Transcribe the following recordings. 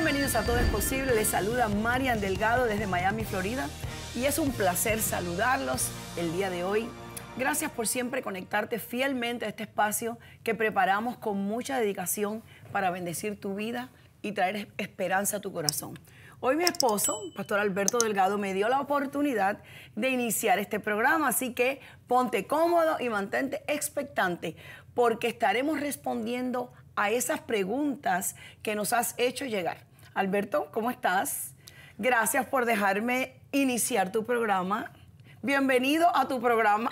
Bienvenidos a Todo es Posible. Les saluda Marian Delgado desde Miami, Florida. Y es un placer saludarlos el día de hoy. Gracias por siempre conectarte fielmente a este espacio que preparamos con mucha dedicación para bendecir tu vida y traer esperanza a tu corazón. Hoy mi esposo, Pastor Alberto Delgado, me dio la oportunidad de iniciar este programa, así que ponte cómodo y mantente expectante, porque estaremos respondiendo a esas preguntas que nos has hecho llegar. Alberto, ¿cómo estás? Gracias por dejarme iniciar tu programa. Bienvenido a tu programa.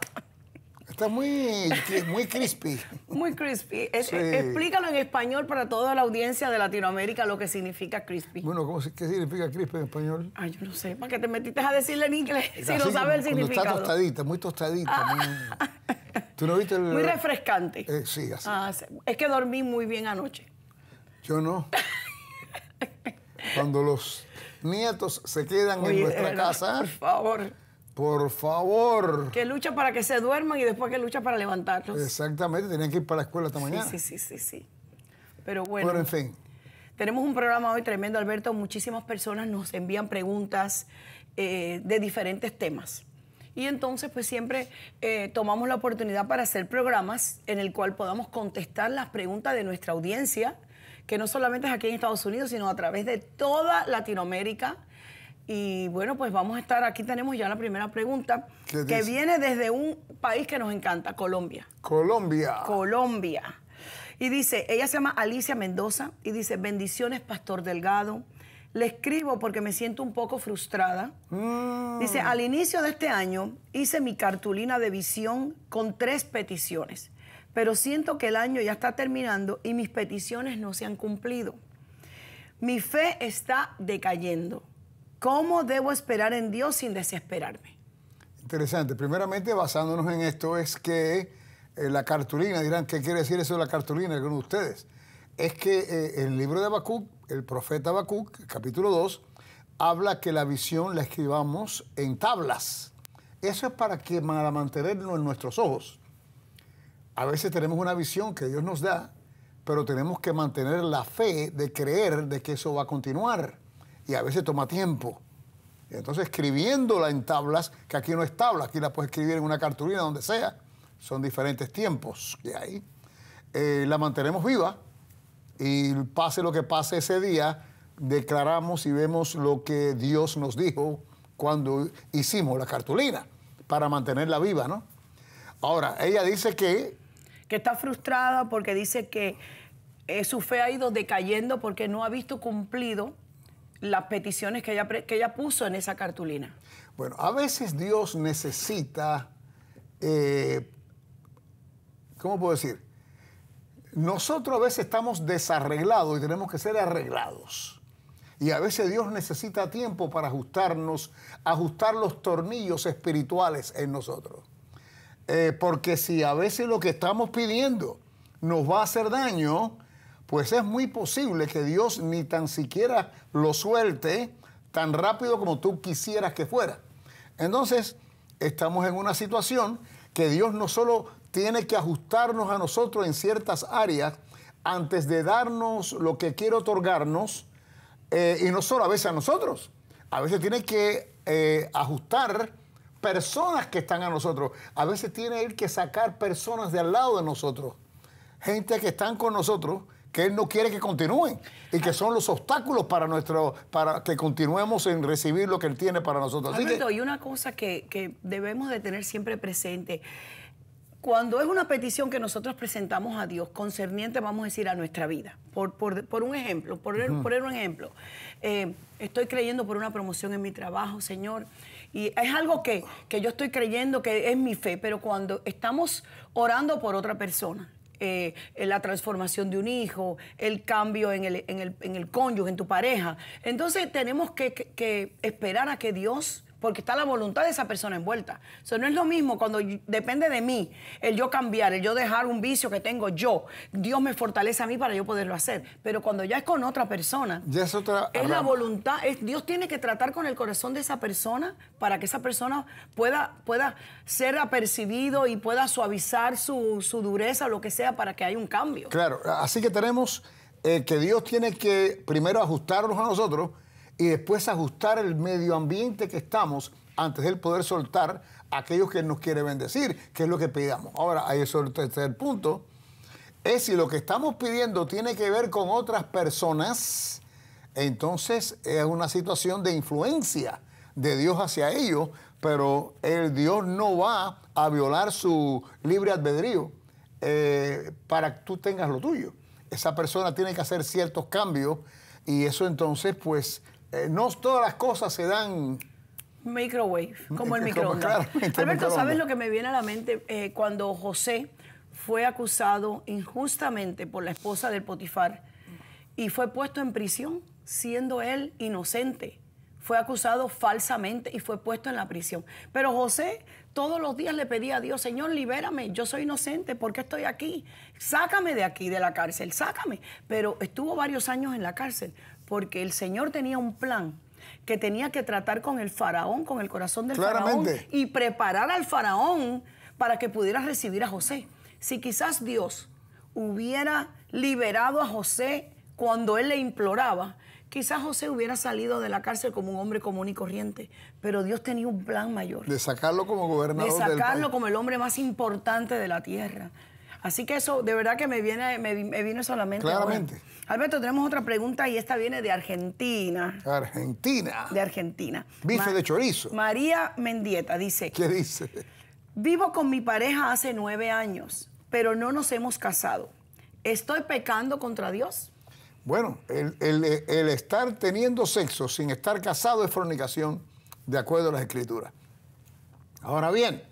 Está muy, muy crispy. Muy crispy. E-, e-, explícalo en español para toda la audiencia de Latinoamérica lo que significa crispy. Bueno, ¿cómo, ¿qué significa crispy en español? Ay, yo no sé. ¿Para qué te metiste a decirle en inglés si no sabes el significado? Está tostadita, muy tostadita. Ah. Muy... ¿Tú no viste el... Muy refrescante. Eh, sí, así. Ah, es que dormí muy bien anoche. Yo no. cuando los nietos se quedan en nuestra casa. Por favor. Por favor. Que lucha para que se duerman y después que lucha para levantarlos. Exactamente, tenían que ir para la escuela esta mañana. Sí, sí, sí, sí. Pero bueno. Pero en fin. Tenemos un programa hoy tremendo, Alberto. Muchísimas personas nos envían preguntas eh, de diferentes temas. Y entonces, pues siempre eh, tomamos la oportunidad para hacer programas en el cual podamos contestar las preguntas de nuestra audiencia que no solamente es aquí en Estados Unidos, sino a través de toda Latinoamérica. Y bueno, pues vamos a estar, aquí tenemos ya la primera pregunta, que viene desde un país que nos encanta, Colombia. Colombia. Colombia. Y dice, ella se llama Alicia Mendoza y dice, bendiciones, Pastor Delgado. Le escribo porque me siento un poco frustrada. Mm. Dice, al inicio de este año hice mi cartulina de visión con tres peticiones pero siento que el año ya está terminando y mis peticiones no se han cumplido. Mi fe está decayendo. ¿Cómo debo esperar en Dios sin desesperarme? Interesante. Primeramente, basándonos en esto, es que eh, la cartulina, dirán, ¿qué quiere decir eso de la cartulina? Algunos ustedes. Es que eh, el libro de Habacuc, el profeta Habacuc, capítulo 2, habla que la visión la escribamos en tablas. Eso es para que para mantenerlo en nuestros ojos a veces tenemos una visión que Dios nos da, pero tenemos que mantener la fe de creer de que eso va a continuar. Y a veces toma tiempo. Entonces, escribiéndola en tablas, que aquí no es tabla, aquí la puedes escribir en una cartulina, donde sea, son diferentes tiempos que ahí eh, la mantenemos viva y pase lo que pase ese día, declaramos y vemos lo que Dios nos dijo cuando hicimos la cartulina para mantenerla viva, ¿no? Ahora, ella dice que que está frustrada porque dice que eh, su fe ha ido decayendo porque no ha visto cumplido las peticiones que ella, que ella puso en esa cartulina. Bueno, a veces Dios necesita, eh, ¿cómo puedo decir? Nosotros a veces estamos desarreglados y tenemos que ser arreglados. Y a veces Dios necesita tiempo para ajustarnos, ajustar los tornillos espirituales en nosotros. Eh, porque si a veces lo que estamos pidiendo nos va a hacer daño, pues es muy posible que Dios ni tan siquiera lo suelte tan rápido como tú quisieras que fuera. Entonces, estamos en una situación que Dios no solo tiene que ajustarnos a nosotros en ciertas áreas antes de darnos lo que quiere otorgarnos, eh, y no solo a veces a nosotros, a veces tiene que eh, ajustar personas que están a nosotros. A veces tiene él que sacar personas de al lado de nosotros. Gente que están con nosotros, que él no quiere que continúen y que son los obstáculos para nuestro para que continuemos en recibir lo que él tiene para nosotros. y una cosa que, debemos de tener siempre presente cuando es una petición que nosotros presentamos a Dios concerniente, vamos a decir, a nuestra vida, por, por, un ejemplo, por, un ejemplo, eh, estoy creyendo por una promoción en mi trabajo, Señor, y es algo que, yo estoy creyendo que es mi fe, pero cuando estamos orando por otra persona, eh, la transformación de un hijo, el cambio en el, en el, cónyuge, en tu pareja. Entonces tenemos que, esperar a que Dios porque está la voluntad de esa persona envuelta. O sea, no es lo mismo cuando depende de mí el yo cambiar, el yo dejar un vicio que tengo yo. Dios me fortalece a mí para yo poderlo hacer. Pero cuando ya es con otra persona, ya es, otra es la voluntad, Dios tiene que tratar con el corazón de esa persona para que esa persona pueda, pueda ser apercibido y pueda suavizar su, dureza o lo que sea para que haya un cambio. Claro, así que tenemos eh, que Dios tiene que primero ajustarnos a nosotros y después ajustar el medio ambiente que estamos antes de poder soltar a aquellos que nos quiere bendecir, que es lo que pidamos. Ahora, ahí es el tercer punto. Es si lo que estamos pidiendo tiene que ver con otras personas, entonces es una situación de influencia de Dios hacia ellos, pero el Dios no va a violar su libre albedrío eh, para que tú tengas lo tuyo. Esa persona tiene que hacer ciertos cambios y eso entonces pues eh, no todas las cosas se dan Microwave, mm, como el microondas. Alberto, ¿sabes lo que me viene a la mente? Eh, cuando José fue acusado injustamente por la esposa del Potifar y fue puesto en prisión, siendo él inocente. Fue acusado falsamente y fue puesto en la prisión. Pero José todos los días le pedía a Dios, Señor, libérame, yo soy inocente, ¿por qué estoy aquí? Sácame de aquí, de la cárcel, sácame. Pero estuvo varios años en la cárcel porque el Señor tenía un plan que tenía que tratar con el faraón, con el corazón del faraón y preparar al faraón para que pudiera recibir a José. Si quizás Dios hubiera liberado a José cuando él le imploraba, quizás José hubiera salido de la cárcel como un hombre común y corriente, pero Dios tenía un plan mayor. De sacarlo como gobernador. De sacarlo como el hombre más importante de la tierra. Así que eso, de verdad que me viene, me, viene solamente. Claramente. Alberto, tenemos otra pregunta y esta viene de Argentina. Argentina. De Argentina. Bife de chorizo. María Mendieta dice. ¿Qué dice? Vivo con mi pareja hace nueve años, pero no nos hemos casado. ¿Estoy pecando contra Dios? Bueno, el, estar teniendo sexo sin estar casado es fornicación, de acuerdo a las escrituras. Ahora bien,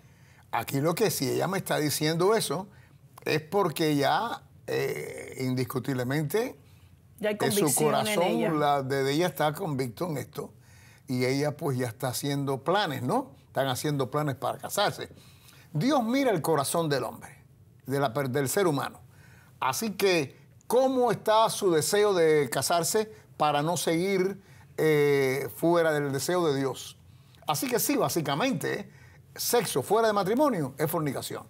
aquí lo que si ella me está diciendo eso es porque ya eh, indiscutiblemente ya su corazón, ella. La de ella está convicto en esto y ella pues ya está haciendo planes, ¿no? Están haciendo planes para casarse. Dios mira el corazón del hombre, del ser humano. Así que, ¿cómo está su deseo de casarse para no seguir eh, fuera del deseo de Dios? Así que sí, básicamente, ¿eh? sexo fuera de matrimonio es fornicación.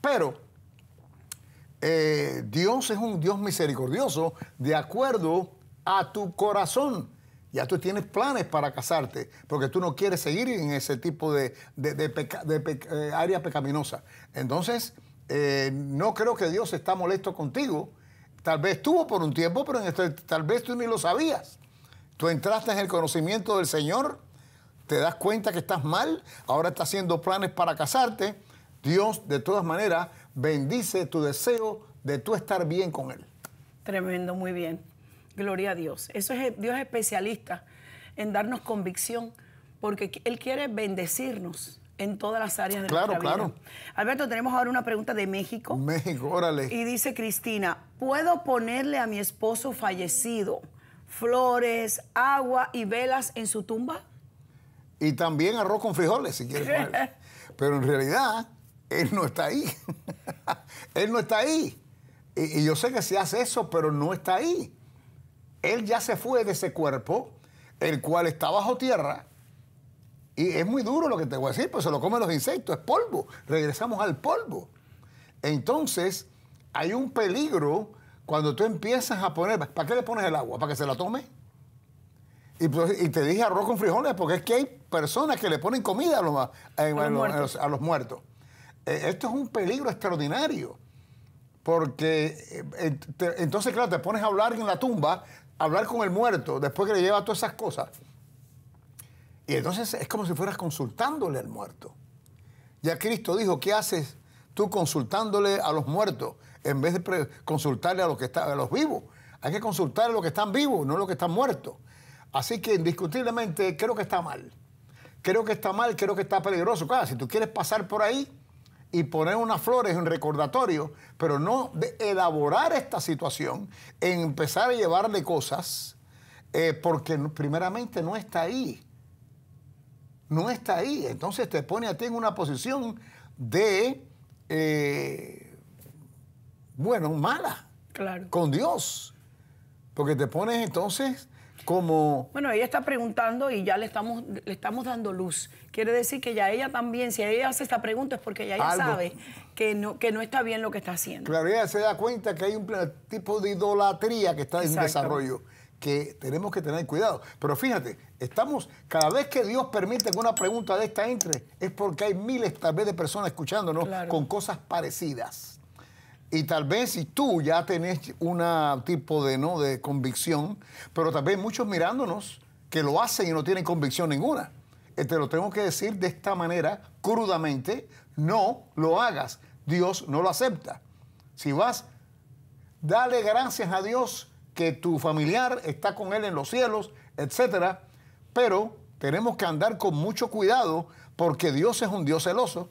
Pero eh, Dios es un Dios misericordioso de acuerdo a tu corazón. Ya tú tienes planes para casarte, porque tú no quieres seguir en ese tipo de, eh, área pecaminosa. Entonces, eh, no creo que Dios está molesto contigo. Tal vez estuvo por un tiempo, pero este, tal vez tú ni lo sabías. Tú entraste en el conocimiento del Señor, te das cuenta que estás mal, ahora estás haciendo planes para casarte Dios de todas maneras bendice tu deseo de tú estar bien con Él. Tremendo, muy bien. Gloria a Dios. Eso es Dios es especialista en darnos convicción porque Él quiere bendecirnos en todas las áreas de claro, vida. Claro, claro. Alberto, tenemos ahora una pregunta de México. México, órale. Y dice Cristina, ¿puedo ponerle a mi esposo fallecido flores, agua y velas en su tumba? Y también arroz con frijoles, si quieres. Pero en realidad, él no está ahí. él no está ahí. Y, yo sé que se hace eso, pero no está ahí. Él ya se fue de ese cuerpo, el cual está bajo tierra. Y es muy duro lo que te voy a decir, pues se lo comen los insectos, es polvo. Regresamos al polvo. Entonces, hay un peligro cuando tú empiezas a poner. ¿Para qué le pones el agua? ¿Para que se la tome? Y, pues, te dije arroz con frijoles, porque es que hay personas que le ponen comida a a los muertos. Eh, esto es un peligro extraordinario. Porque eh, entonces, claro, te pones a hablar en la tumba, hablar con el muerto, después que le lleva todas esas cosas. Y entonces es como si fueras consultándole al muerto. Ya Cristo dijo, ¿qué haces tú consultándole a los muertos en vez de consultarle a los, que a los vivos? Hay que consultar a los que están vivos, no a los que están muertos. Así que indiscutiblemente creo que está mal. Creo que está mal, creo que está peligroso. Claro, si tú quieres pasar por ahí, y poner unas flores, un recordatorio, pero no de elaborar esta situación, empezar a llevarle cosas, eh, porque primeramente no está ahí. No está ahí. Entonces te pone a ti en una posición de, eh, bueno, mala. Claro. Con Dios. Porque te pones entonces bueno, ella está preguntando y ya le estamos, le estamos dando luz. Quiere decir que ya ella también, si ella hace esta pregunta es porque ya ella sabe que no, que no está bien lo que está haciendo. Claro, ella se da cuenta que hay un tipo de idolatría que está en desarrollo que tenemos que tener cuidado. Pero fíjate, estamos, cada vez que Dios permite que una pregunta de esta entre, es porque hay miles tal vez de personas escuchándonos con cosas parecidas. Y tal vez si tú ya tenés un tipo de, ¿no? de convicción, pero tal vez muchos mirándonos que lo hacen y no tienen convicción ninguna. Eh, te lo tengo que decir de esta manera, crudamente, no lo hagas. Dios no lo acepta. Si vas, dale gracias a Dios que tu familiar está con Él en los cielos, etc. Pero tenemos que andar con mucho cuidado porque Dios es un Dios celoso.